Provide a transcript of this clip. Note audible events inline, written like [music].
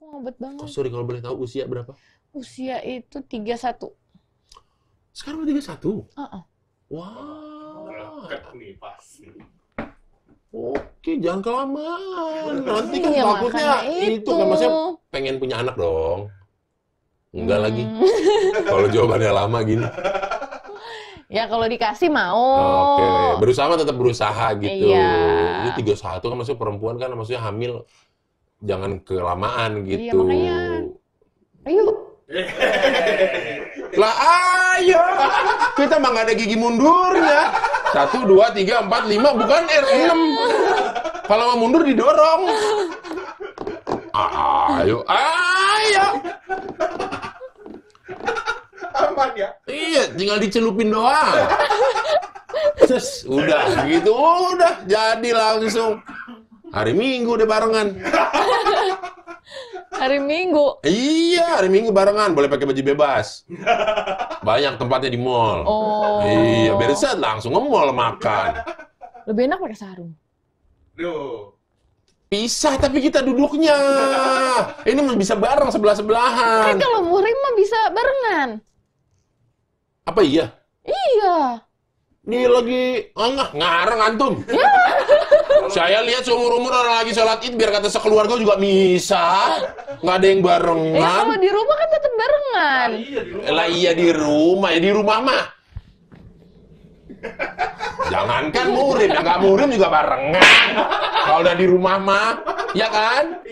Ngobet banget. Oh, sorry kalau boleh tahu usia berapa? Usia itu 31. Sekarang udah 31? Heeh. Uh -uh. Wow. Oke, jangan kelamaan. Iya, Nanti kan iya, takutnya itu. itu kan maksudnya pengen punya anak dong. Enggak hmm. lagi. kalau jawabannya lama gini. Ya kalau dikasih mau. Oke, berusaha tetap berusaha gitu. Iya. Ini 31 kan maksudnya perempuan kan maksudnya hamil jangan kelamaan iya, gitu. Iya, makanya. Ayo. [laughs] lah ayo. Kita mah gak ada gigi mundurnya. Satu, dua, tiga, empat, lima, bukan R6. Iya. Kalau mau mundur didorong. Ah, ayo, ayo. Aman ya? Iya, tinggal dicelupin doang. Terus udah gitu, udah jadi langsung. Hari Minggu deh barengan. [laughs] hari Minggu. Iya, hari Minggu barengan, boleh pakai baju bebas. Banyak tempatnya di mall. Oh. Iya, beresan langsung ke mall makan. Lebih enak pakai sarung. Duh. Pisah tapi kita duduknya. Ini bisa bareng sebelah-sebelahan. Kan kalau murim mah bisa barengan. Apa iya? Iya. Ini lagi oh, ngangah, ngareng antum. [laughs] Saya lihat seumur umur orang lagi sholat id biar kata sekeluarga juga bisa, nggak ada yang barengan. Eh, kalau di rumah kan tetap barengan. Lah iya di rumah. Lah iya di rumah, ya di rumah mah. Jangankan murim, yang nggak murid juga barengan. Kalau udah di rumah mah, ya kan?